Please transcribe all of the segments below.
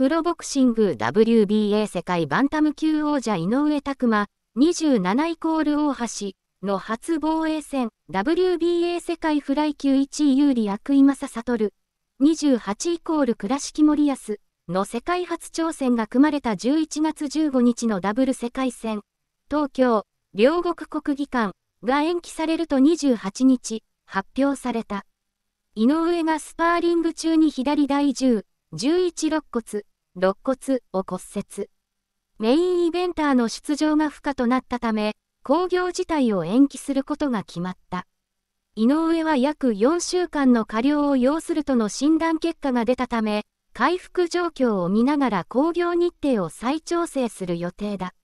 プロボクシング WBA 世界バンタム級王者井上拓真、27イコール大橋の初防衛戦、WBA 世界フライ級1位有利悪井正悟、28イコール倉敷森康の世界初挑戦が組まれた11月15日のダブル世界戦、東京、両国国技館が延期されると28日、発表された。井上がスパーリング中に左第10、11肋骨、肋骨を骨折。メインイベンターの出場が不可となったため、興行自体を延期することが決まった。井上は約4週間の過料を要するとの診断結果が出たため、回復状況を見ながら興行日程を再調整する予定だ。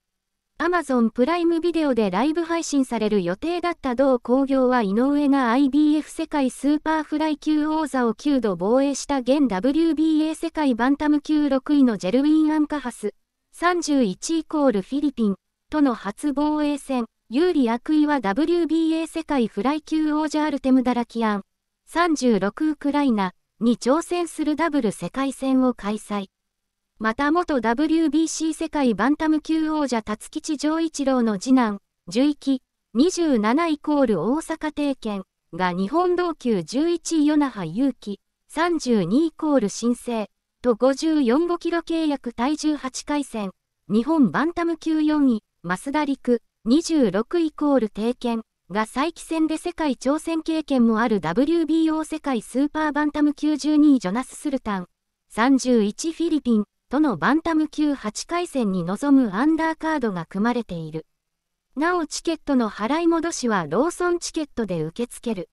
Amazon プライムビデオでライブ配信される予定だった同興行は井上が IBF 世界スーパーフライ級王座を9度防衛した現 WBA 世界バンタム級6位のジェルウィン・アンカハス、31イコールフィリピン、との初防衛戦、有利悪意は WBA 世界フライ級王者アルテム・ダラキアン、36ウクライナに挑戦するダブル世界戦を開催。また元 WBC 世界バンタム級王者辰吉丈一郎の次男、樹1 27イコール大阪帝拳が日本同級11位与那覇勇樹、32イコール新生と54 5キロ契約体重8回戦、日本バンタム級4位、増田陸、26イコール帝拳が再起戦で世界挑戦経験もある WBO 世界スーパーバンタム級12位ジョナス・スルタン、31フィリピン、とのバンタム級8回戦に臨むアンダーカードが組まれている。なおチケットの払い戻しはローソンチケットで受け付ける。